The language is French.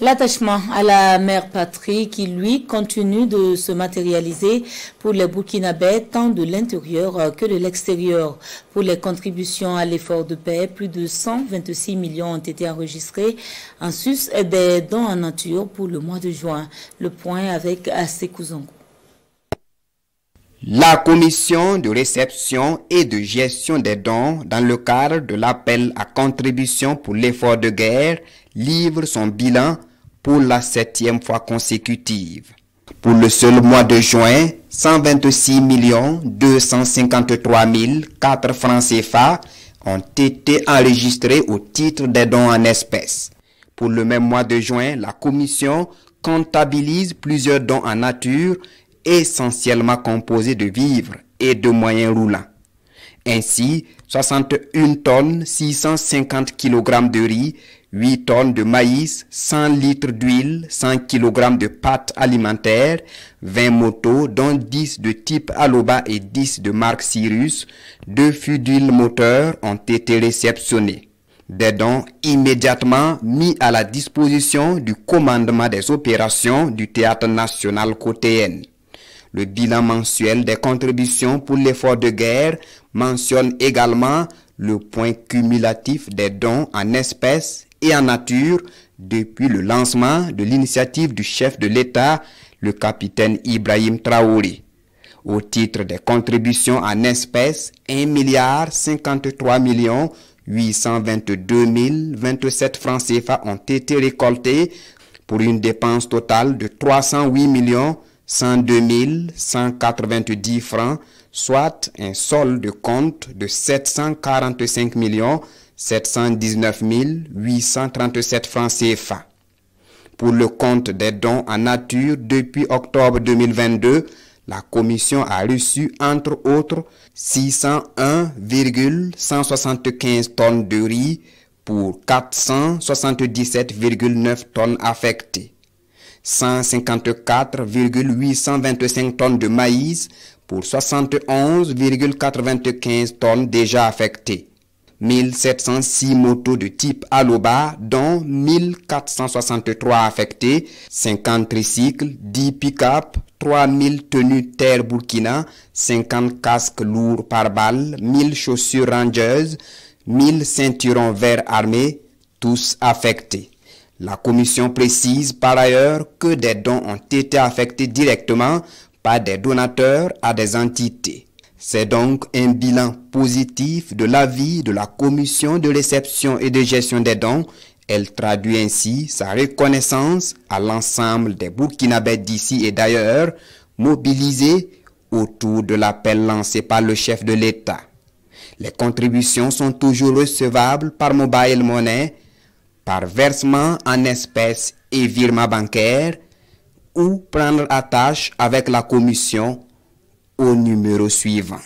L'attachement à la mère patrie qui, lui, continue de se matérialiser pour les Burkinabés tant de l'intérieur que de l'extérieur. Pour les contributions à l'effort de paix, plus de 126 millions ont été enregistrés en sus des dons en nature pour le mois de juin. Le point avec Assez la commission de réception et de gestion des dons dans le cadre de l'appel à contribution pour l'effort de guerre livre son bilan pour la septième fois consécutive. Pour le seul mois de juin, 126 253 004 francs CFA ont été enregistrés au titre des dons en espèces. Pour le même mois de juin, la commission comptabilise plusieurs dons en nature essentiellement composé de vivres et de moyens roulants. Ainsi, 61 tonnes 650 kg de riz, 8 tonnes de maïs, 100 litres d'huile, 100 kg de pâtes alimentaires, 20 motos, dont 10 de type Aloba et 10 de marque Cyrus, 2 fûts d'huile moteur ont été réceptionnés. Des dons immédiatement mis à la disposition du commandement des opérations du Théâtre national N. Le bilan mensuel des contributions pour l'effort de guerre mentionne également le point cumulatif des dons en espèces et en nature depuis le lancement de l'initiative du chef de l'État, le capitaine Ibrahim Traoré. Au titre des contributions en espèces, 1 milliard 53 millions francs CFA ont été récoltés pour une dépense totale de 308 millions 102 190 francs, soit un solde de compte de 745 719 837 francs CFA. Pour le compte des dons en nature depuis octobre 2022, la commission a reçu entre autres 601,175 tonnes de riz pour 477,9 tonnes affectées. 154,825 tonnes de maïs pour 71,95 tonnes déjà affectées. 1706 motos de type Aloba, dont 1463 affectées, 50 tricycles, 10 pick-up, 3000 tenues terre Burkina, 50 casques lourds par balle, 1000 chaussures rangeuses, 1000 ceinturons verts armés, tous affectés. La commission précise par ailleurs que des dons ont été affectés directement par des donateurs à des entités. C'est donc un bilan positif de l'avis de la commission de réception et de gestion des dons. Elle traduit ainsi sa reconnaissance à l'ensemble des Burkinabés d'ici et d'ailleurs mobilisés autour de l'appel lancé par le chef de l'État. Les contributions sont toujours recevables par Mobile Money par versement en espèces et virement bancaire ou prendre attache avec la commission au numéro suivant.